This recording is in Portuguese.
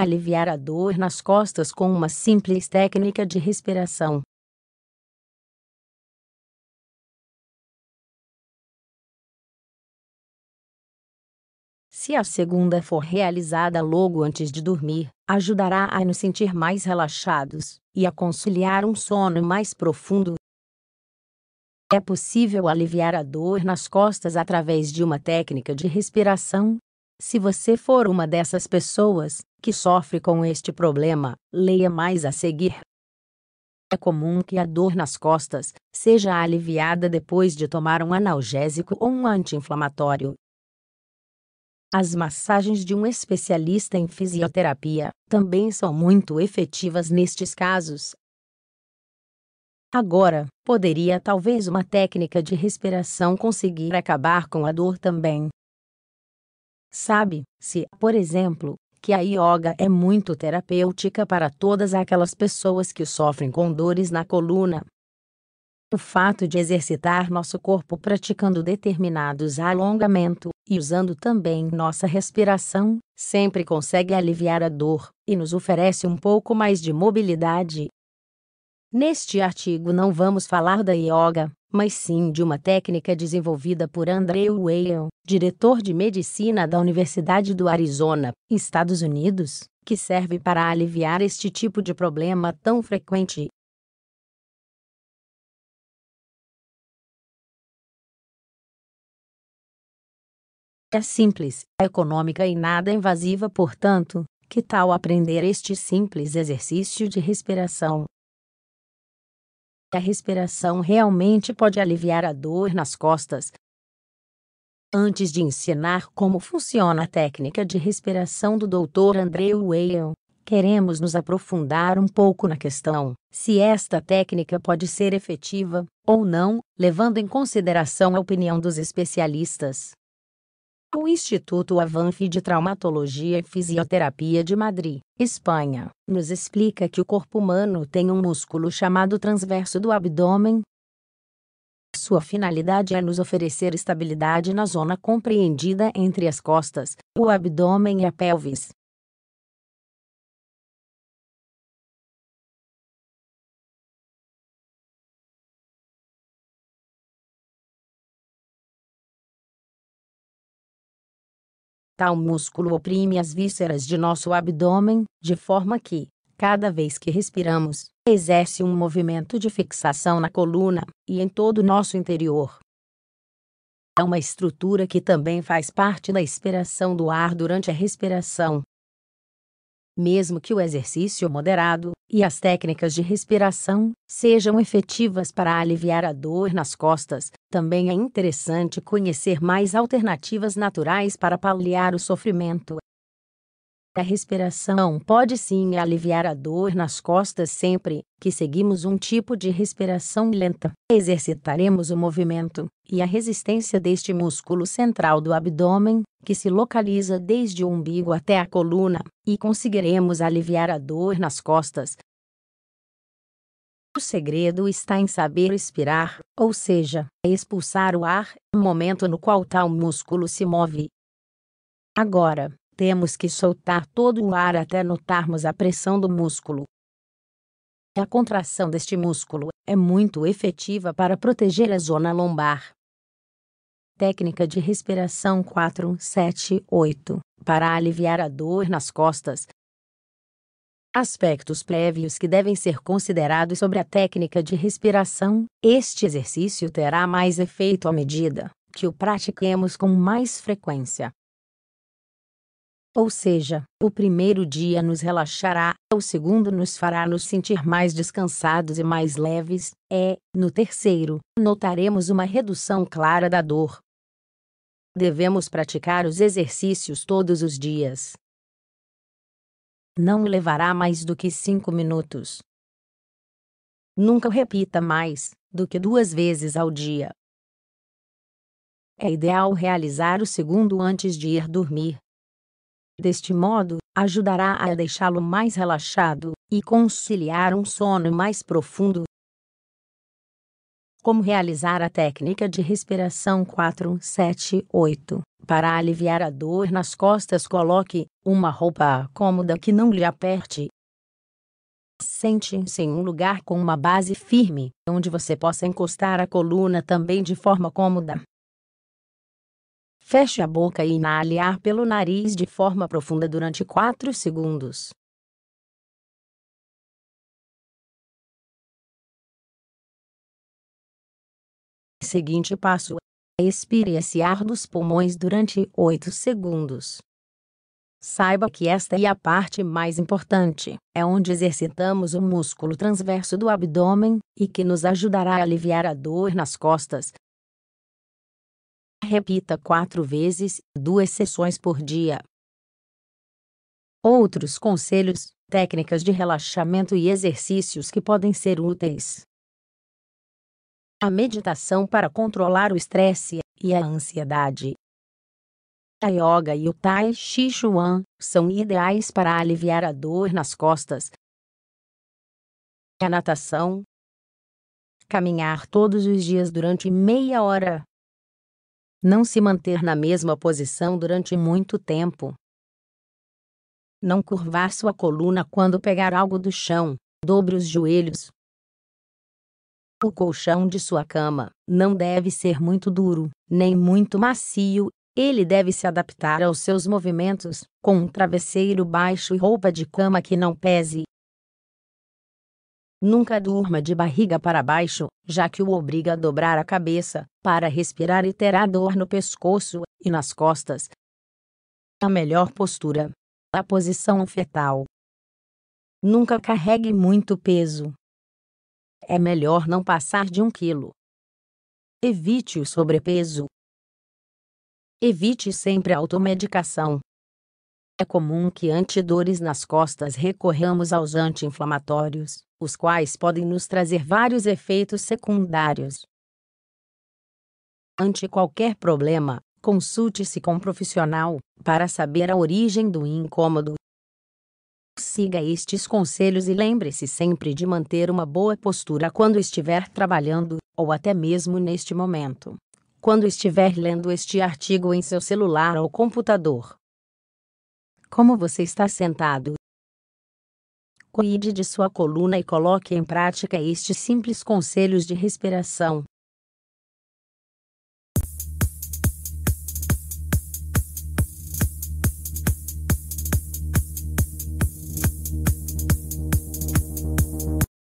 aliviar a dor nas costas com uma simples técnica de respiração. Se a segunda for realizada logo antes de dormir, ajudará a nos sentir mais relaxados e a conciliar um sono mais profundo. É possível aliviar a dor nas costas através de uma técnica de respiração. Se você for uma dessas pessoas, que sofre com este problema, leia mais a seguir. É comum que a dor nas costas seja aliviada depois de tomar um analgésico ou um anti-inflamatório. As massagens de um especialista em fisioterapia também são muito efetivas nestes casos. Agora, poderia talvez uma técnica de respiração conseguir acabar com a dor também. Sabe, se, por exemplo, que a yoga é muito terapêutica para todas aquelas pessoas que sofrem com dores na coluna. O fato de exercitar nosso corpo praticando determinados alongamento e usando também nossa respiração sempre consegue aliviar a dor e nos oferece um pouco mais de mobilidade. Neste artigo não vamos falar da yoga, mas sim de uma técnica desenvolvida por Andrew Weil, diretor de medicina da Universidade do Arizona, Estados Unidos, que serve para aliviar este tipo de problema tão frequente. É simples, é econômica e nada invasiva, portanto, que tal aprender este simples exercício de respiração? A respiração realmente pode aliviar a dor nas costas. Antes de ensinar como funciona a técnica de respiração do Dr. Andrew Weil, queremos nos aprofundar um pouco na questão se esta técnica pode ser efetiva ou não, levando em consideração a opinião dos especialistas. O Instituto Avanfi de Traumatologia e Fisioterapia de Madrid, Espanha, nos explica que o corpo humano tem um músculo chamado transverso do abdômen. Sua finalidade é nos oferecer estabilidade na zona compreendida entre as costas, o abdômen e a pelvis, Tal músculo oprime as vísceras de nosso abdômen, de forma que, cada vez que respiramos, exerce um movimento de fixação na coluna e em todo o nosso interior. É uma estrutura que também faz parte da expiração do ar durante a respiração, mesmo que o exercício moderado e as técnicas de respiração sejam efetivas para aliviar a dor nas costas, também é interessante conhecer mais alternativas naturais para paliar o sofrimento a respiração pode sim aliviar a dor nas costas sempre que seguimos um tipo de respiração lenta. Exercitaremos o movimento e a resistência deste músculo central do abdômen, que se localiza desde o umbigo até a coluna, e conseguiremos aliviar a dor nas costas. O segredo está em saber expirar, ou seja, expulsar o ar, no momento no qual tal músculo se move. Agora, temos que soltar todo o ar até notarmos a pressão do músculo. A contração deste músculo é muito efetiva para proteger a zona lombar. Técnica de respiração 478 para aliviar a dor nas costas. Aspectos prévios que devem ser considerados sobre a técnica de respiração. Este exercício terá mais efeito à medida que o pratiquemos com mais frequência. Ou seja, o primeiro dia nos relaxará, o segundo nos fará nos sentir mais descansados e mais leves, é, no terceiro, notaremos uma redução clara da dor. Devemos praticar os exercícios todos os dias. Não levará mais do que cinco minutos. Nunca repita mais do que duas vezes ao dia. É ideal realizar o segundo antes de ir dormir, Deste modo, ajudará a deixá-lo mais relaxado e conciliar um sono mais profundo. Como realizar a técnica de respiração 478? Para aliviar a dor nas costas, coloque uma roupa cômoda que não lhe aperte. Sente-se em um lugar com uma base firme, onde você possa encostar a coluna também de forma cômoda. Feche a boca e inalear pelo nariz de forma profunda durante 4 segundos. Seguinte passo: expire esse ar dos pulmões durante 8 segundos. Saiba que esta é a parte mais importante, é onde exercitamos o músculo transverso do abdômen e que nos ajudará a aliviar a dor nas costas, Repita quatro vezes, duas sessões por dia. Outros conselhos, técnicas de relaxamento e exercícios que podem ser úteis. A meditação para controlar o estresse e a ansiedade. A yoga e o tai chi chuan são ideais para aliviar a dor nas costas. A natação. Caminhar todos os dias durante meia hora não se manter na mesma posição durante muito tempo. Não curvar sua coluna quando pegar algo do chão, dobre os joelhos. O colchão de sua cama não deve ser muito duro, nem muito macio, ele deve se adaptar aos seus movimentos, com um travesseiro baixo e roupa de cama que não pese, Nunca durma de barriga para baixo, já que o obriga a dobrar a cabeça, para respirar e a dor no pescoço e nas costas. A melhor postura: a posição fetal. Nunca carregue muito peso. É melhor não passar de um quilo. Evite o sobrepeso. Evite sempre a automedicação. É comum que ante dores nas costas recorramos aos anti-inflamatórios os quais podem nos trazer vários efeitos secundários. Ante qualquer problema, consulte-se com um profissional para saber a origem do incômodo. Siga estes conselhos e lembre-se sempre de manter uma boa postura quando estiver trabalhando, ou até mesmo neste momento, quando estiver lendo este artigo em seu celular ou computador. Como você está sentado, Cuide de sua coluna e coloque em prática estes simples conselhos de respiração.